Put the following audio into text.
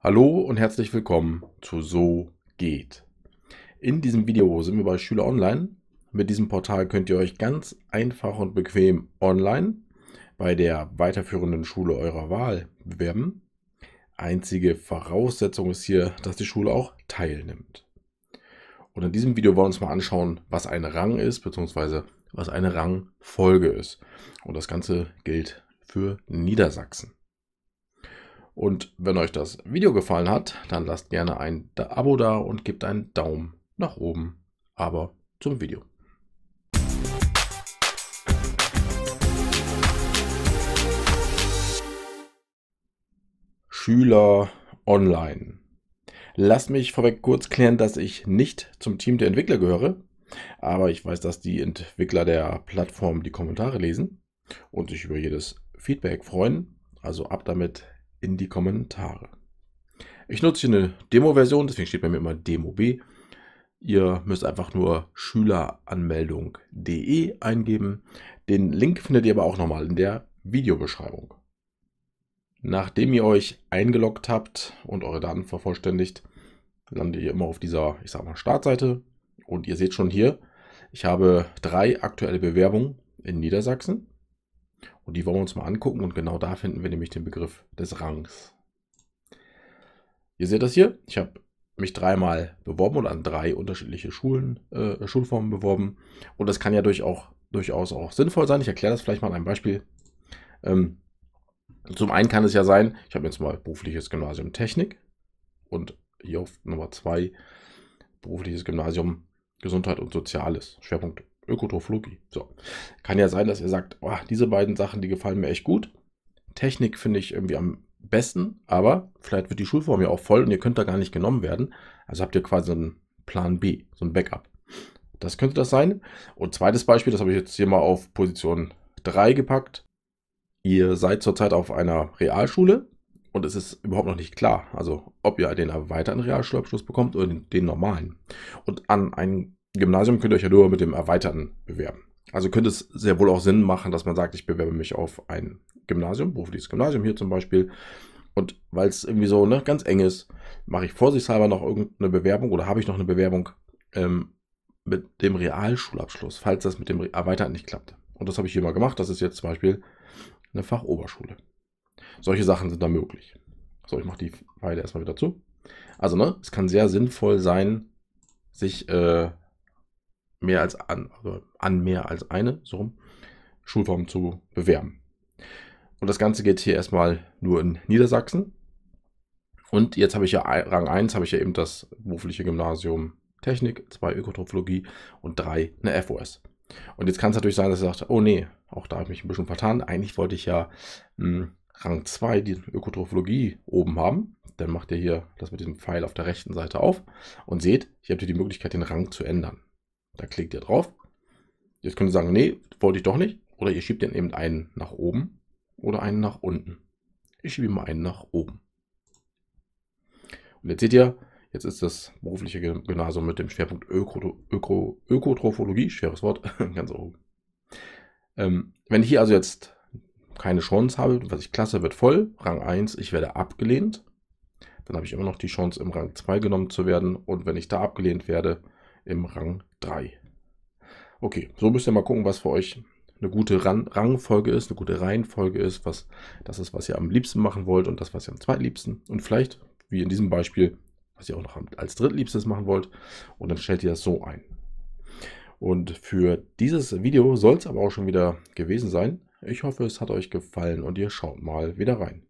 Hallo und herzlich willkommen zu So geht. In diesem Video sind wir bei Schüler Online. Mit diesem Portal könnt ihr euch ganz einfach und bequem online bei der weiterführenden Schule eurer Wahl bewerben. Einzige Voraussetzung ist hier, dass die Schule auch teilnimmt. Und in diesem Video wollen wir uns mal anschauen, was ein Rang ist, beziehungsweise was eine Rangfolge ist. Und das Ganze gilt für Niedersachsen. Und wenn euch das Video gefallen hat, dann lasst gerne ein Abo da und gebt einen Daumen nach oben. Aber zum Video. Schüler online. Lasst mich vorweg kurz klären, dass ich nicht zum Team der Entwickler gehöre, aber ich weiß, dass die Entwickler der Plattform die Kommentare lesen und sich über jedes Feedback freuen. Also ab damit in die Kommentare. Ich nutze hier eine Demo-Version, deswegen steht bei mir immer Demo B. Ihr müsst einfach nur schüleranmeldung.de eingeben. Den Link findet ihr aber auch nochmal in der Videobeschreibung. Nachdem ihr euch eingeloggt habt und eure Daten vervollständigt, landet ihr immer auf dieser, ich sag mal, Startseite. Und ihr seht schon hier, ich habe drei aktuelle Bewerbungen in Niedersachsen. Und die wollen wir uns mal angucken und genau da finden wir nämlich den Begriff des Rangs. Ihr seht das hier, ich habe mich dreimal beworben und an drei unterschiedliche Schulen, äh, Schulformen beworben. Und das kann ja durch auch, durchaus auch sinnvoll sein. Ich erkläre das vielleicht mal an einem Beispiel. Ähm, zum einen kann es ja sein, ich habe jetzt mal berufliches Gymnasium Technik und hier auf Nummer zwei berufliches Gymnasium Gesundheit und Soziales, Schwerpunkt Ökotrophologie. So. Kann ja sein, dass ihr sagt, oh, diese beiden Sachen, die gefallen mir echt gut. Technik finde ich irgendwie am besten, aber vielleicht wird die Schulform ja auch voll und ihr könnt da gar nicht genommen werden. Also habt ihr quasi einen Plan B, so ein Backup. Das könnte das sein. Und zweites Beispiel, das habe ich jetzt hier mal auf Position 3 gepackt. Ihr seid zurzeit auf einer Realschule und es ist überhaupt noch nicht klar, also ob ihr den erweiterten Realschulabschluss bekommt oder den, den normalen. Und an einen Gymnasium könnt ihr euch ja nur mit dem Erweiterten bewerben. Also könnte es sehr wohl auch Sinn machen, dass man sagt, ich bewerbe mich auf ein Gymnasium, berufliches Gymnasium hier zum Beispiel. Und weil es irgendwie so ne, ganz eng ist, mache ich vorsichtshalber noch irgendeine Bewerbung oder habe ich noch eine Bewerbung ähm, mit dem Realschulabschluss, falls das mit dem Erweiterten nicht klappt. Und das habe ich hier mal gemacht. Das ist jetzt zum Beispiel eine Fachoberschule. Solche Sachen sind da möglich. So, ich mache die beide erstmal wieder zu. Also, ne, es kann sehr sinnvoll sein, sich äh, mehr als an, also an mehr als eine, so rum, Schulform zu bewerben. Und das Ganze geht hier erstmal nur in Niedersachsen. Und jetzt habe ich ja Rang 1, habe ich ja eben das berufliche Gymnasium Technik, 2 Ökotrophologie und 3 eine FOS. Und jetzt kann es natürlich sein, dass er sagt, oh nee, auch da habe ich mich ein bisschen vertan. Eigentlich wollte ich ja mh, hm, Rang 2 die Ökotrophologie oben haben. Dann macht ihr hier das mit diesem Pfeil auf der rechten Seite auf und seht, ich habe hier die Möglichkeit, den Rang zu ändern. Da klickt ihr drauf. Jetzt könnt ihr sagen, nee, wollte ich doch nicht. Oder ihr schiebt dann eben einen nach oben oder einen nach unten. Ich schiebe mal einen nach oben. Und jetzt seht ihr, jetzt ist das berufliche Gymnasium mit dem Schwerpunkt Öko, Öko, Ökotrophologie, schweres Wort, ganz oben. Ähm, wenn ich hier also jetzt keine Chance habe, was ich klasse, wird voll, Rang 1, ich werde abgelehnt, dann habe ich immer noch die Chance, im Rang 2 genommen zu werden. Und wenn ich da abgelehnt werde, im Rang 3. Okay, so müsst ihr mal gucken, was für euch eine gute Ran Rangfolge ist, eine gute Reihenfolge ist, was das ist, was ihr am liebsten machen wollt und das, was ihr am zweitliebsten und vielleicht, wie in diesem Beispiel, was ihr auch noch als drittliebstes machen wollt und dann stellt ihr das so ein. Und für dieses Video soll es aber auch schon wieder gewesen sein. Ich hoffe, es hat euch gefallen und ihr schaut mal wieder rein.